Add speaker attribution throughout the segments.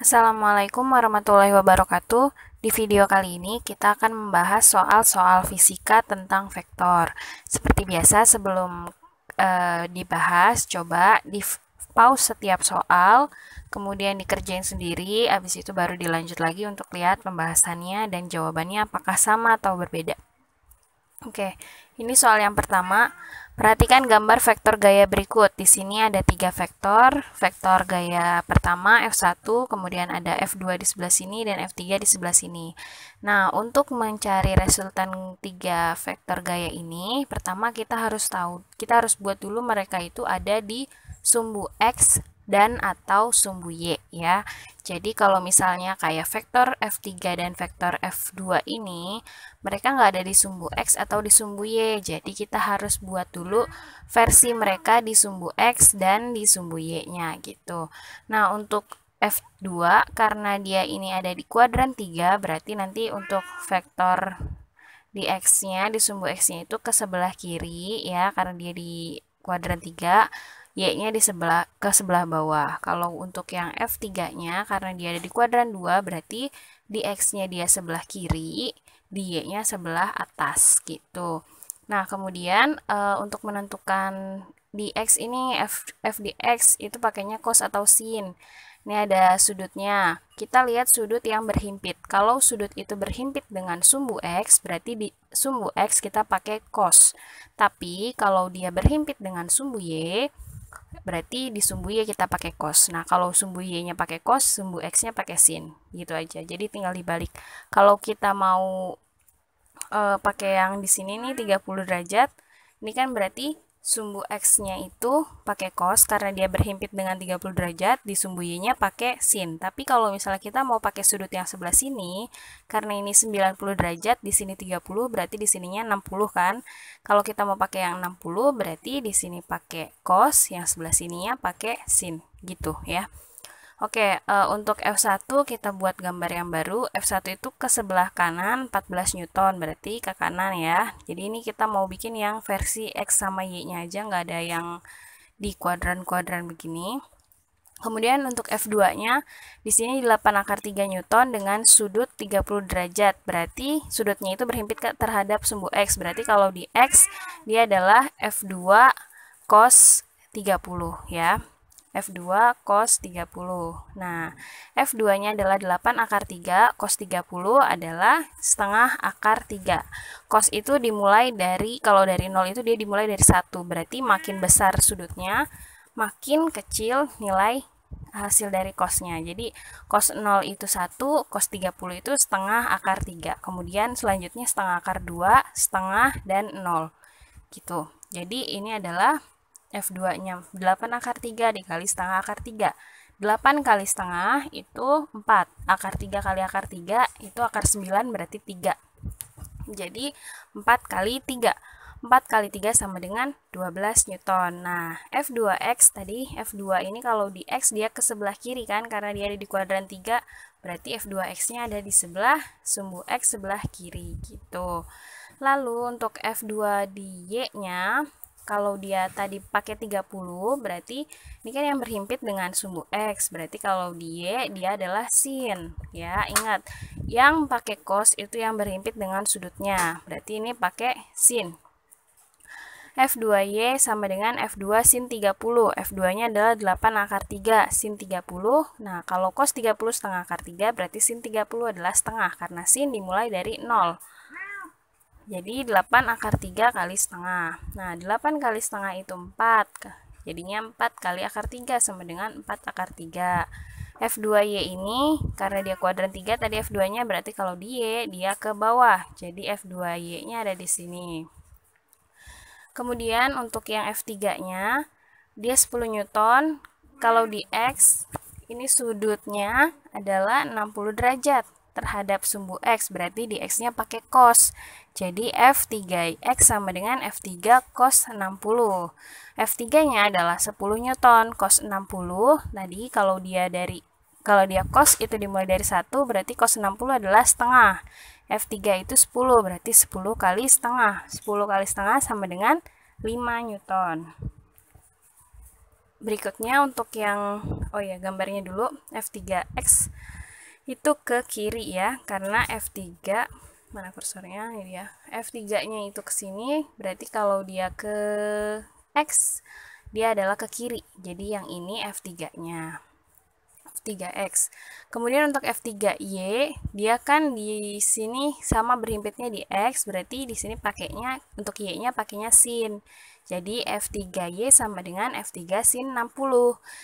Speaker 1: Assalamualaikum warahmatullahi wabarakatuh. Di video kali ini kita akan membahas soal-soal fisika tentang vektor. Seperti biasa sebelum e, dibahas, coba di pause setiap soal, kemudian dikerjain sendiri, habis itu baru dilanjut lagi untuk lihat pembahasannya dan jawabannya apakah sama atau berbeda. Oke, ini soal yang pertama. Perhatikan gambar vektor gaya berikut. Di sini ada tiga vektor. Vektor gaya pertama F1, kemudian ada F2 di sebelah sini, dan F3 di sebelah sini. Nah, untuk mencari resultan tiga vektor gaya ini, pertama kita harus tahu, kita harus buat dulu mereka itu ada di sumbu X, dan atau sumbu Y ya. Jadi kalau misalnya kayak vektor F3 dan vektor F2 ini, mereka nggak ada di sumbu X atau di sumbu Y. Jadi kita harus buat dulu versi mereka di sumbu X dan di sumbu Y-nya gitu. Nah untuk F2 karena dia ini ada di kuadran 3 berarti nanti untuk vektor di X-nya, di sumbu X-nya itu ke sebelah kiri ya karena dia di kuadran 3 Y-nya di sebelah ke sebelah bawah. Kalau untuk yang F3-nya karena dia ada di kuadran 2 berarti di X-nya dia sebelah kiri, di Y-nya sebelah atas gitu. Nah, kemudian e, untuk menentukan di X ini F, F di X itu pakainya cos atau sin. Ini ada sudutnya. Kita lihat sudut yang berhimpit. Kalau sudut itu berhimpit dengan sumbu X, berarti di sumbu X kita pakai cos. Tapi kalau dia berhimpit dengan sumbu Y, berarti di sumbu Y kita pakai cos. Nah, kalau sumbu Y-nya pakai cos, sumbu X-nya pakai sin. Gitu aja. Jadi tinggal dibalik. Kalau kita mau uh, pakai yang di sini nih 30 derajat, ini kan berarti sumbu X-nya itu pakai cos karena dia berhimpit dengan 30 derajat, di sumbu Y-nya pakai sin. Tapi kalau misalnya kita mau pakai sudut yang sebelah sini, karena ini 90 derajat, di sini 30, berarti di sininya 60 kan. Kalau kita mau pakai yang 60, berarti di sini pakai cos, yang sebelah sininya pakai sin. Gitu ya. Oke, uh, untuk F1 kita buat gambar yang baru. F1 itu ke sebelah kanan 14 Newton, berarti ke kanan ya. Jadi ini kita mau bikin yang versi X sama Y-nya aja, nggak ada yang di kuadran-kuadran begini. Kemudian untuk F2-nya, di sini 8 akar 3 Newton dengan sudut 30 derajat. Berarti sudutnya itu berhimpit terhadap sumbu X. Berarti kalau di X, dia adalah F2 cos 30 ya. F2 cos 30. Nah, F2-nya adalah 8 akar 3, cos 30 adalah setengah akar 3. Cos itu dimulai dari, kalau dari 0 itu dia dimulai dari 1, berarti makin besar sudutnya, makin kecil nilai hasil dari cosnya. Jadi, cos 0 itu 1, cos 30 itu setengah akar 3. Kemudian selanjutnya setengah akar 2, setengah, dan 0. Gitu. Jadi, ini adalah F2-nya. 8 akar 3 dikali setengah akar 3. 8 kali setengah itu 4. Akar 3 kali akar 3 itu akar 9 berarti 3. Jadi 4 kali 3. 4 kali 3 sama dengan 12 Newton. Nah, F2X tadi, F2 ini kalau di X dia ke sebelah kiri kan, karena dia ada di kuadran 3, berarti F2X-nya ada di sebelah sumbu X sebelah kiri gitu. Lalu untuk F2 di Y-nya, kalau dia tadi pakai 30 berarti ini kan yang berhimpit dengan sumbu X berarti kalau dia dia adalah sin ya ingat yang pakai cos itu yang berhimpit dengan sudutnya berarti ini pakai sin F2Y sama dengan F2 sin 30 F2 nya adalah 8 akar 3 sin 30 nah kalau cos 30 setengah akar 3 berarti sin 30 adalah setengah karena sin dimulai dari 0 jadi 8 akar 3 kali setengah. Nah, 8 kali setengah itu 4. Jadinya 4 kali akar 3 sama dengan 4 akar 3. F2Y ini, karena dia kuadran 3, tadi F2-nya berarti kalau di Y, dia ke bawah. Jadi F2Y-nya ada di sini. Kemudian untuk yang F3-nya, dia 10 Newton. Kalau di X, ini sudutnya adalah 60 derajat terhadap sumbu X, berarti di X-nya pakai cos. Jadi F3X sama dengan F3 cos 60. F3-nya adalah 10 Newton, cos 60. Tadi kalau dia dari kalau dia cos itu dimulai dari 1, berarti cos 60 adalah setengah. F3 itu 10, berarti 10 kali setengah. 10 kali setengah sama dengan 5 Newton. Berikutnya untuk yang, oh ya gambarnya dulu, F3X itu ke kiri ya karena F3 mana kursornya ini ya F3 nya itu ke sini berarti kalau dia ke X dia adalah ke kiri jadi yang ini F3 nya F3X. Kemudian untuk F3Y, dia kan di sini sama berhimpitnya di X, berarti di sini pakainya untuk Y-nya pakainya sin. Jadi F3Y sama dengan F3 sin 60.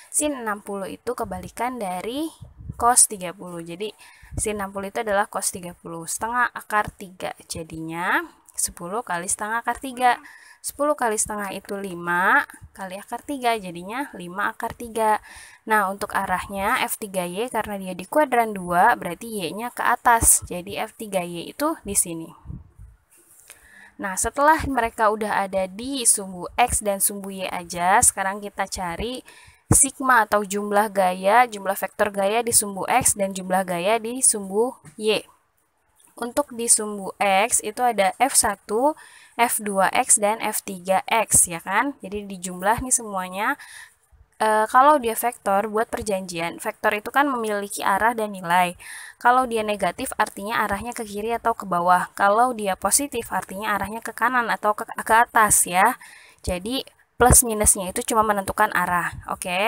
Speaker 1: Sin 60 itu kebalikan dari cos 30. Jadi sin 60 itu adalah cos 30. Setengah akar 3. Jadinya 10 kali setengah akar 3. 10 kali setengah itu 5 kali akar 3. Jadinya 5 akar 3. Nah, untuk arahnya F3Y karena dia di kuadran 2 berarti Y-nya ke atas. Jadi F3Y itu di sini. Nah, setelah mereka udah ada di sumbu X dan sumbu Y aja, sekarang kita cari sigma atau jumlah gaya, jumlah vektor gaya di sumbu X dan jumlah gaya di sumbu Y. Untuk di sumbu X itu ada F1, F2X, dan F3X, ya kan? Jadi di jumlah nih semuanya e, kalau dia vektor buat perjanjian, vektor itu kan memiliki arah dan nilai. Kalau dia negatif artinya arahnya ke kiri atau ke bawah. Kalau dia positif artinya arahnya ke kanan atau ke, ke atas ya. Jadi plus minusnya itu cuma menentukan arah, oke? Okay?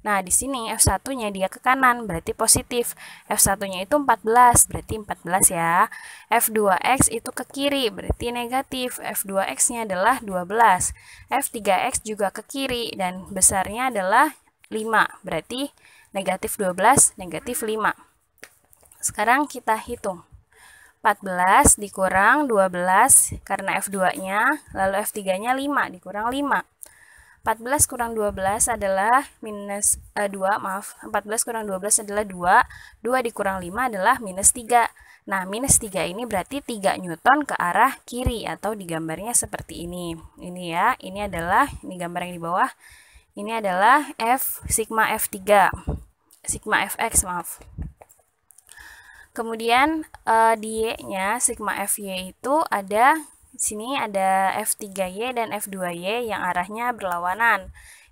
Speaker 1: Nah, di sini F1-nya dia ke kanan, berarti positif. F1-nya itu 14, berarti 14 ya. F2X itu ke kiri, berarti negatif. F2X-nya adalah 12. F3X juga ke kiri, dan besarnya adalah 5, berarti negatif 12, negatif 5. Sekarang kita hitung. 14 dikurang 12 karena F2-nya, lalu F3-nya 5 dikurang 5. 14 kurang 12 adalah minus uh, eh, 2, maaf. 14 kurang 12 adalah 2. 2 dikurang 5 adalah minus 3. Nah, minus 3 ini berarti 3 Newton ke arah kiri atau digambarnya seperti ini. Ini ya, ini adalah, ini gambar yang di bawah. Ini adalah F, sigma F3. Sigma Fx, maaf. Kemudian, uh, di Y-nya, sigma Fy itu ada sini ada F3Y dan F2Y yang arahnya berlawanan.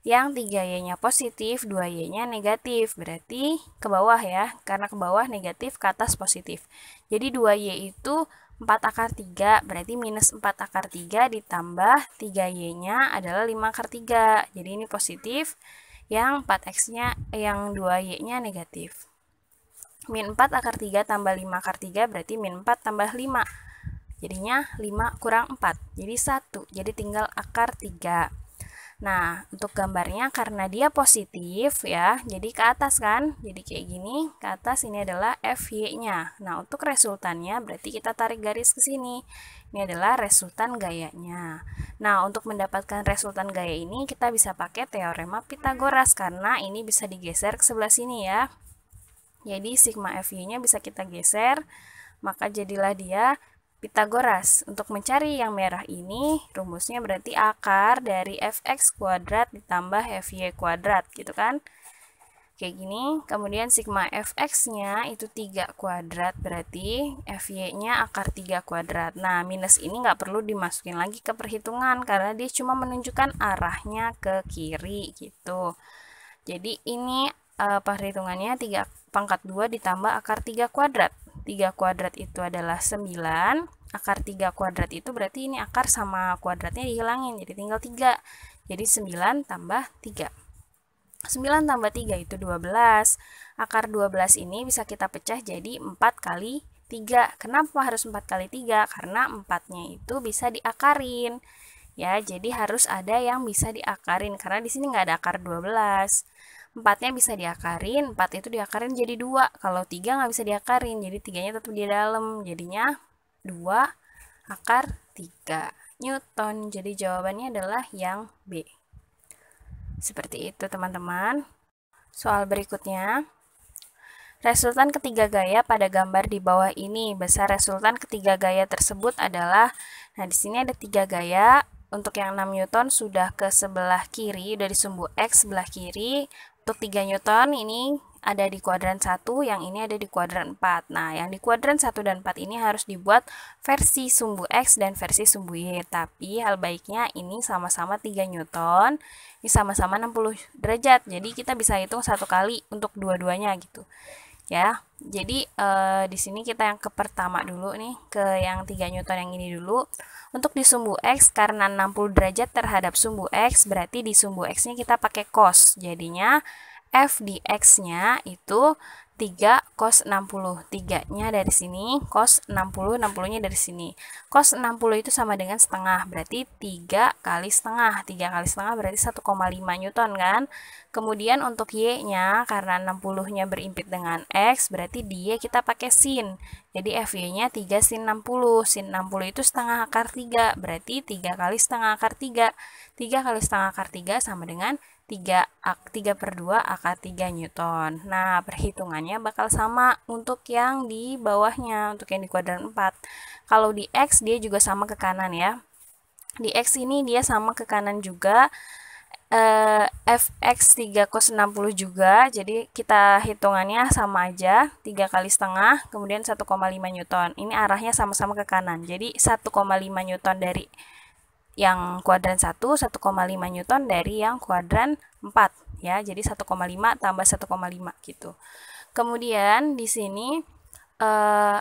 Speaker 1: Yang 3Y-nya positif, 2Y-nya negatif. Berarti ke bawah ya, karena ke bawah negatif, ke atas positif. Jadi 2Y itu 4 akar 3, berarti minus 4 akar 3 ditambah 3Y-nya adalah 5 akar 3. Jadi ini positif, yang 4X-nya, yang 2Y-nya negatif. Min 4 akar 3 tambah 5 akar 3 berarti min 4 tambah 5. Jadinya 5 kurang 4, jadi 1. Jadi tinggal akar 3. Nah, untuk gambarnya karena dia positif ya, jadi ke atas kan. Jadi kayak gini, ke atas ini adalah FY-nya. Nah, untuk resultannya berarti kita tarik garis ke sini. Ini adalah resultan gayanya. Nah, untuk mendapatkan resultan gaya ini kita bisa pakai teorema Pitagoras karena ini bisa digeser ke sebelah sini ya. Jadi sigma FY-nya bisa kita geser, maka jadilah dia Pitagoras. Untuk mencari yang merah ini, rumusnya berarti akar dari fx kuadrat ditambah fy kuadrat, gitu kan? Kayak gini, kemudian sigma fx-nya itu 3 kuadrat, berarti fy-nya akar 3 kuadrat. Nah, minus ini nggak perlu dimasukin lagi ke perhitungan, karena dia cuma menunjukkan arahnya ke kiri, gitu. Jadi, ini eh, perhitungannya 3 pangkat 2 ditambah akar 3 kuadrat. 3 kuadrat itu adalah 9 akar 3 kuadrat itu berarti ini akar sama kuadratnya dihilangin jadi tinggal 3 jadi 9 tambah 3 9 tambah 3 itu 12 akar 12 ini bisa kita pecah jadi 4 kali 3 kenapa harus 4 kali 3 karena 4 nya itu bisa diakarin ya jadi harus ada yang bisa diakarin karena di sini nggak ada akar 12 empatnya bisa diakarin empat itu diakarin jadi dua kalau tiga nggak bisa diakarin jadi tiganya tetap di dalam jadinya dua akar tiga Newton jadi jawabannya adalah yang B seperti itu teman-teman soal berikutnya Resultan ketiga gaya pada gambar di bawah ini. Besar resultan ketiga gaya tersebut adalah nah di sini ada tiga gaya. Untuk yang 6 Newton sudah ke sebelah kiri, dari sumbu X sebelah kiri, untuk 3 Newton ini ada di kuadran 1, yang ini ada di kuadran 4. Nah, yang di kuadran 1 dan 4 ini harus dibuat versi sumbu X dan versi sumbu Y. Tapi hal baiknya ini sama-sama 3 Newton, ini sama-sama 60 derajat. Jadi kita bisa hitung satu kali untuk dua-duanya gitu ya jadi eh, di sini kita yang ke pertama dulu nih ke yang 3 newton yang ini dulu untuk di sumbu x karena 60 derajat terhadap sumbu x berarti di sumbu x nya kita pakai cos jadinya f di x nya itu 3 cos 60. 3-nya dari sini, cos 60, 60-nya dari sini. Cos 60 itu sama dengan setengah, berarti 3 kali setengah. 3 kali setengah berarti 1,5 Newton kan? Kemudian untuk Y-nya, karena 60-nya berimpit dengan X, berarti dia kita pakai sin. Jadi FY-nya 3 sin 60. Sin 60 itu setengah akar 3, berarti 3 kali setengah akar 3. 3 kali setengah akar 3 sama dengan 3, 3 per 2 AK3 Newton. Nah, perhitungannya bakal sama untuk yang di bawahnya, untuk yang di kuadran 4. Kalau di X, dia juga sama ke kanan ya. Di X ini dia sama ke kanan juga, eh, fx 3 cos 60 juga, jadi kita hitungannya sama aja, 3 kali setengah, kemudian 1,5 Newton. Ini arahnya sama-sama ke kanan, jadi 1,5 Newton dari yang kuadran 1 1,5 Newton dari yang kuadran 4 ya. Jadi 1,5 tambah 1,5 gitu. Kemudian di sini eh,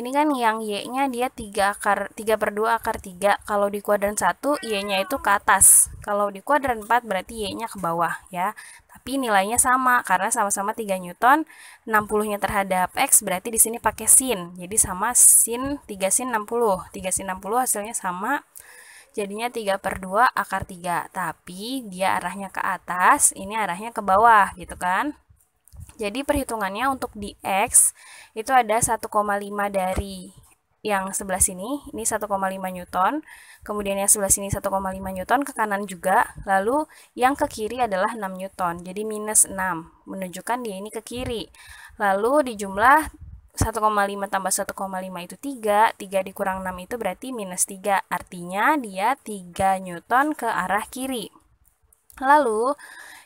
Speaker 1: ini kan yang Y-nya dia 3 akar 3 per 2 akar 3. Kalau di kuadran 1, Y-nya itu ke atas. Kalau di kuadran 4 berarti Y-nya ke bawah ya. Tapi nilainya sama karena sama-sama 3 Newton. 60-nya terhadap X berarti di sini pakai sin. Jadi sama sin 3 sin 60. 3 sin 60 hasilnya sama jadinya 3 per 2 akar 3. Tapi dia arahnya ke atas, ini arahnya ke bawah gitu kan. Jadi perhitungannya untuk di X itu ada 1,5 dari yang sebelah sini, ini 1,5 Newton, kemudian yang sebelah sini 1,5 Newton, ke kanan juga, lalu yang ke kiri adalah 6 Newton, jadi minus 6, menunjukkan dia ini ke kiri. Lalu di jumlah 1,5 tambah 1,5 itu 3, 3 dikurang 6 itu berarti minus 3, artinya dia 3 Newton ke arah kiri. Lalu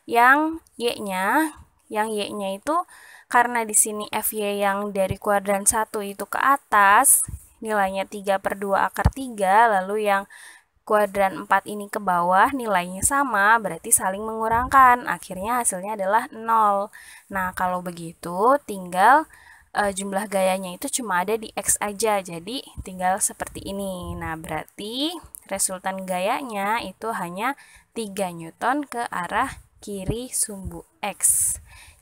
Speaker 1: yang Y-nya, yang Y-nya itu karena di sini FY yang dari kuadran 1 itu ke atas, nilainya 3 per 2 akar 3, lalu yang kuadran 4 ini ke bawah, nilainya sama, berarti saling mengurangkan. Akhirnya hasilnya adalah 0. Nah, kalau begitu tinggal e, jumlah gayanya itu cuma ada di X aja, jadi tinggal seperti ini. Nah, berarti resultan gayanya itu hanya 3 Newton ke arah kiri sumbu X.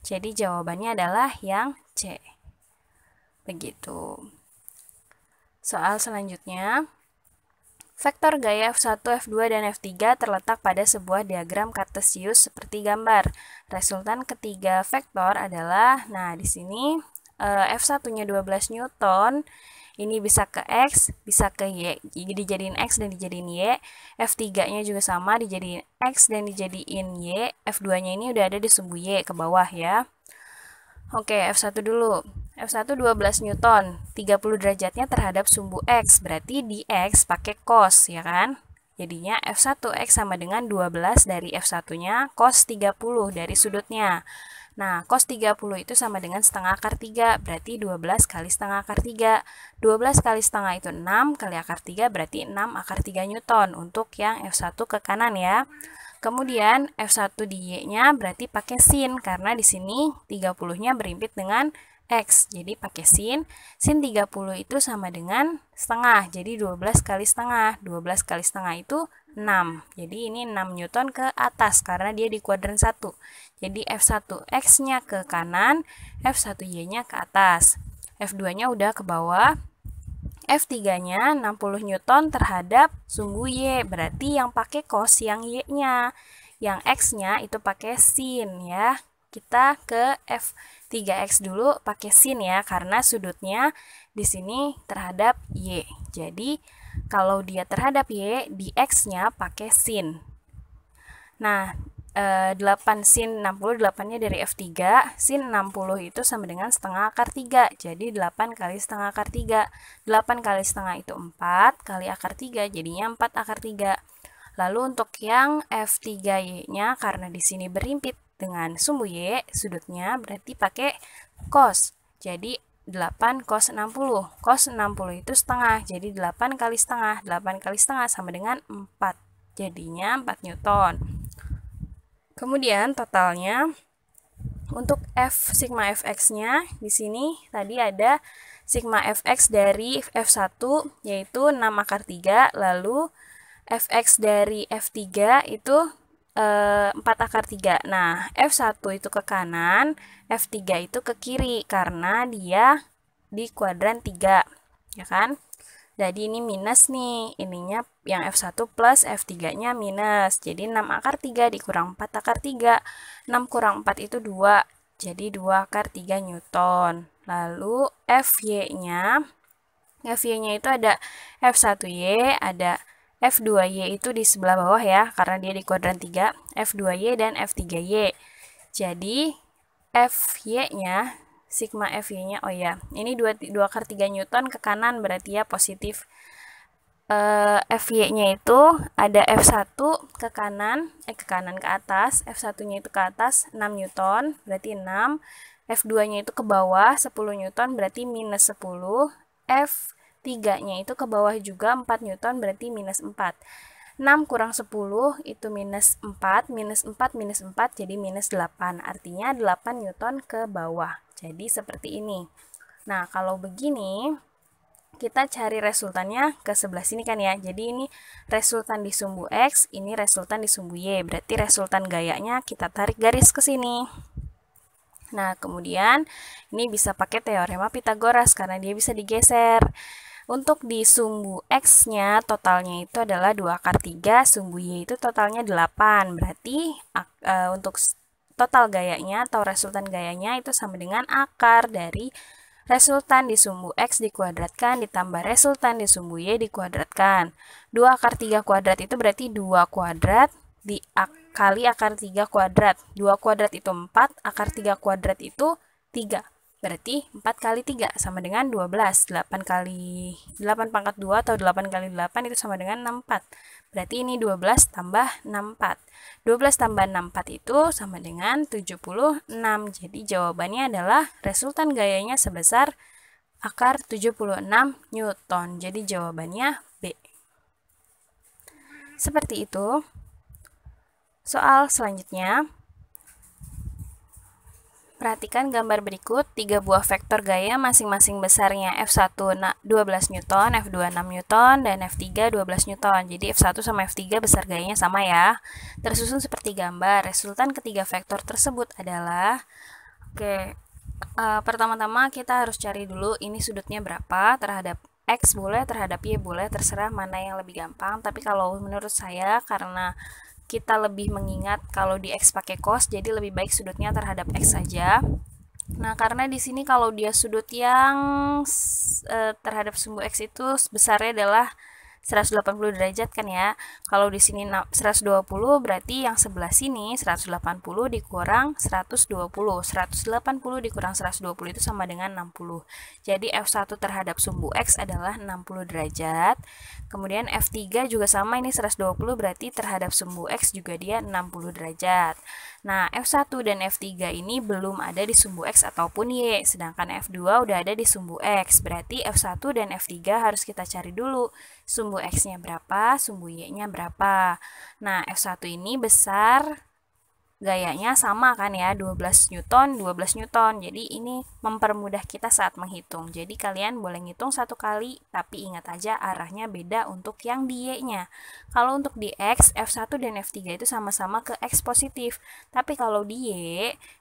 Speaker 1: Jadi jawabannya adalah yang C. Begitu. Soal selanjutnya, Vektor gaya F1, F2, dan F3 terletak pada sebuah diagram kartesius seperti gambar. Resultan ketiga vektor adalah, nah di sini uh, F1-nya 12 Newton, ini bisa ke X, bisa ke Y, dijadiin X dan dijadiin Y, F3-nya juga sama, dijadiin X dan dijadiin Y, F2-nya ini udah ada di sumbu Y ke bawah ya. Oke, F1 dulu. F1 12 Newton, 30 derajatnya terhadap sumbu X, berarti di X pakai cos, ya kan? Jadinya F1X sama dengan 12 dari F1-nya, cos 30 dari sudutnya. Nah, cos 30 itu sama dengan setengah akar 3, berarti 12 kali setengah akar 3. 12 kali setengah itu 6, kali akar 3 berarti 6 akar 3 Newton untuk yang F1 ke kanan ya. Kemudian F1 di Y-nya berarti pakai sin, karena di sini 30-nya berimpit dengan X. Jadi pakai sin, sin 30 itu sama dengan setengah, jadi 12 kali setengah. 12 kali setengah itu 6. Jadi ini 6 Newton ke atas karena dia di kuadran 1. Jadi F1 X-nya ke kanan, F1Y-nya ke atas. F2-nya udah ke bawah. F3-nya 60 Newton terhadap sumbu Y. Berarti yang pakai cos yang Y-nya. Yang X-nya itu pakai sin ya. Kita ke F3X dulu pakai sin ya karena sudutnya di sini terhadap Y. Jadi kalau dia terhadap Y, di X-nya pakai sin. Nah, 8 eh, sin 60, 8-nya dari F3, sin 60 itu sama dengan setengah akar 3, jadi 8 kali setengah akar 3. 8 kali setengah itu 4, kali akar 3 jadinya 4 akar 3. Lalu untuk yang F3Y-nya, karena di sini berimpit dengan sumbu Y, sudutnya berarti pakai cos. Jadi 8 cos 60. Cos 60 itu setengah, jadi 8 kali setengah. 8 kali setengah sama dengan 4. Jadinya 4 Newton. Kemudian totalnya untuk F sigma fx-nya di sini tadi ada sigma fx dari F1 yaitu 6 akar 3 lalu fx dari F3 itu 4 eh, akar 3. Nah, F1 itu ke kanan, F3 itu ke kiri karena dia di kuadran 3, ya kan? Jadi ini minus nih, ininya yang F1 plus F3-nya minus. Jadi 6 akar 3 dikurang 4 akar 3. 6 kurang 4 itu 2, jadi 2 akar 3 Newton. Lalu FY-nya, FY-nya itu ada F1Y, ada F2Y itu di sebelah bawah ya, karena dia di kuadran 3, F2Y dan F3Y. Jadi, FY-nya, sigma FY-nya, oh ya, ini 2, 2 kar 3 Newton ke kanan, berarti ya positif. E, eh, FY-nya itu ada F1 ke kanan, eh ke kanan ke atas, F1-nya itu ke atas 6 Newton, berarti 6. F2-nya itu ke bawah 10 Newton, berarti minus 10. F 3-nya itu ke bawah juga 4 Newton berarti minus 4. 6 kurang 10 itu minus 4, minus 4, minus 4 jadi minus 8. Artinya 8 Newton ke bawah. Jadi seperti ini. Nah, kalau begini kita cari resultannya ke sebelah sini kan ya. Jadi ini resultan di sumbu X, ini resultan di sumbu Y. Berarti resultan gayanya kita tarik garis ke sini. Nah, kemudian ini bisa pakai teorema Pitagoras karena dia bisa digeser. Untuk di sumbu X-nya totalnya itu adalah 2 akar 3, sumbu Y itu totalnya 8. Berarti uh, untuk total gayanya atau resultan gayanya itu sama dengan akar dari resultan di sumbu X dikuadratkan ditambah resultan di sumbu Y dikuadratkan. 2 akar 3 kuadrat itu berarti 2 kuadrat di ak kali akar 3 kuadrat. 2 kuadrat itu 4, akar 3 kuadrat itu 3. Berarti 4 kali 3 sama dengan 12. 8 kali 8 pangkat 2 atau 8 kali 8 itu sama dengan 64. Berarti ini 12 tambah 64. 12 tambah 64 itu sama dengan 76. Jadi jawabannya adalah resultan gayanya sebesar akar 76 Newton. Jadi jawabannya B. Seperti itu. Soal selanjutnya. Perhatikan gambar berikut, tiga buah vektor gaya masing-masing besarnya F1 12 Newton, F2 6 Newton, dan F3 12 Newton. Jadi F1 sama F3 besar gayanya sama ya. Tersusun seperti gambar, resultan ketiga vektor tersebut adalah Oke, okay, uh, eh, pertama-tama kita harus cari dulu ini sudutnya berapa terhadap X boleh, terhadap Y boleh, terserah mana yang lebih gampang. Tapi kalau menurut saya karena kita lebih mengingat kalau di X pakai cos, jadi lebih baik sudutnya terhadap X saja. Nah, karena di sini kalau dia sudut yang eh, terhadap sumbu X itu besarnya adalah 180 derajat kan ya. Kalau di sini 120 berarti yang sebelah sini 180 dikurang 120. 180 dikurang 120 itu sama dengan 60. Jadi F1 terhadap sumbu X adalah 60 derajat. Kemudian F3 juga sama ini 120 berarti terhadap sumbu X juga dia 60 derajat. Nah, F1 dan F3 ini belum ada di sumbu X ataupun Y, sedangkan F2 udah ada di sumbu X. Berarti F1 dan F3 harus kita cari dulu sumbu X-nya berapa, sumbu Y-nya berapa. Nah, F1 ini besar, gayanya sama kan ya, 12 Newton, 12 Newton. Jadi ini mempermudah kita saat menghitung. Jadi kalian boleh ngitung satu kali, tapi ingat aja arahnya beda untuk yang di Y-nya. Kalau untuk di X, F1 dan F3 itu sama-sama ke X positif. Tapi kalau di Y,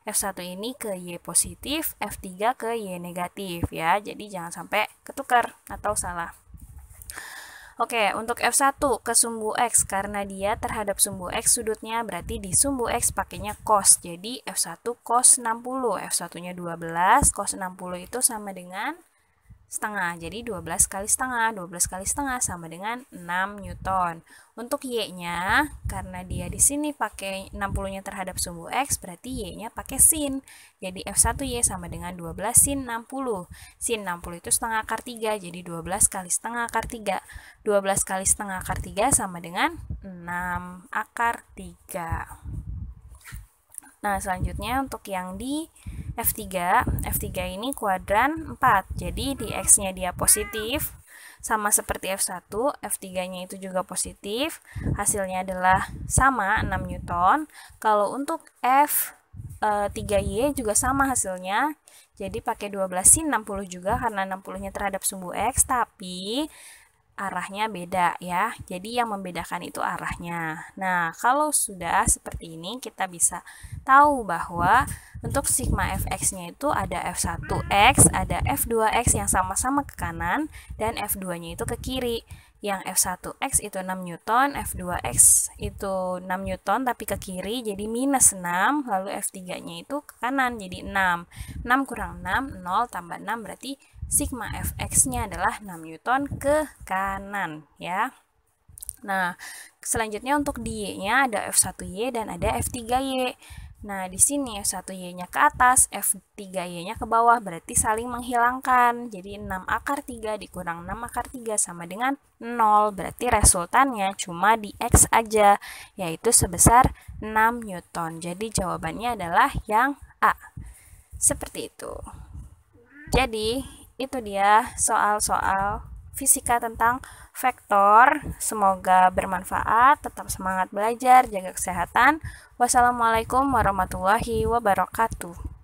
Speaker 1: F1 ini ke Y positif, F3 ke Y negatif ya. Jadi jangan sampai ketukar atau salah. Oke, untuk F1 ke sumbu X karena dia terhadap sumbu X sudutnya berarti di sumbu X pakainya cos. Jadi F1 cos 60, F1-nya 12, cos 60 itu sama dengan setengah. Jadi 12 kali setengah, 12 kali setengah sama dengan 6 Newton. Untuk Y-nya, karena dia di sini pakai 60-nya terhadap sumbu X, berarti Y-nya pakai sin. Jadi F1Y sama dengan 12 sin 60. Sin 60 itu setengah akar 3, jadi 12 kali setengah akar 3. 12 kali setengah akar 3 sama dengan 6 akar 3. Nah, selanjutnya untuk yang di F3, F3 ini kuadran 4. Jadi di X-nya dia positif, sama seperti F1, F3-nya itu juga positif. Hasilnya adalah sama 6 Newton. Kalau untuk F 3Y eh, juga sama hasilnya. Jadi pakai 12 sin 60 juga karena 60-nya terhadap sumbu X, tapi arahnya beda ya. Jadi yang membedakan itu arahnya. Nah, kalau sudah seperti ini kita bisa tahu bahwa untuk sigma fx-nya itu ada f1x, ada f2x yang sama-sama ke kanan dan f2-nya itu ke kiri. Yang f1x itu 6 newton, f2x itu 6 newton tapi ke kiri jadi minus 6, lalu f3-nya itu ke kanan jadi 6. 6 kurang 6, 0 tambah 6 berarti sigma fx-nya adalah 6 newton ke kanan ya. Nah, selanjutnya untuk di y-nya ada F1y dan ada F3y. Nah, di sini F1y-nya ke atas, F3y-nya ke bawah, berarti saling menghilangkan. Jadi 6 akar 3 dikurang 6 akar 3 sama dengan 0, berarti resultannya cuma di X aja, yaitu sebesar 6 Newton. Jadi jawabannya adalah yang A. Seperti itu. Jadi, itu dia soal-soal fisika tentang vektor. Semoga bermanfaat, tetap semangat belajar, jaga kesehatan. Wassalamualaikum warahmatullahi wabarakatuh.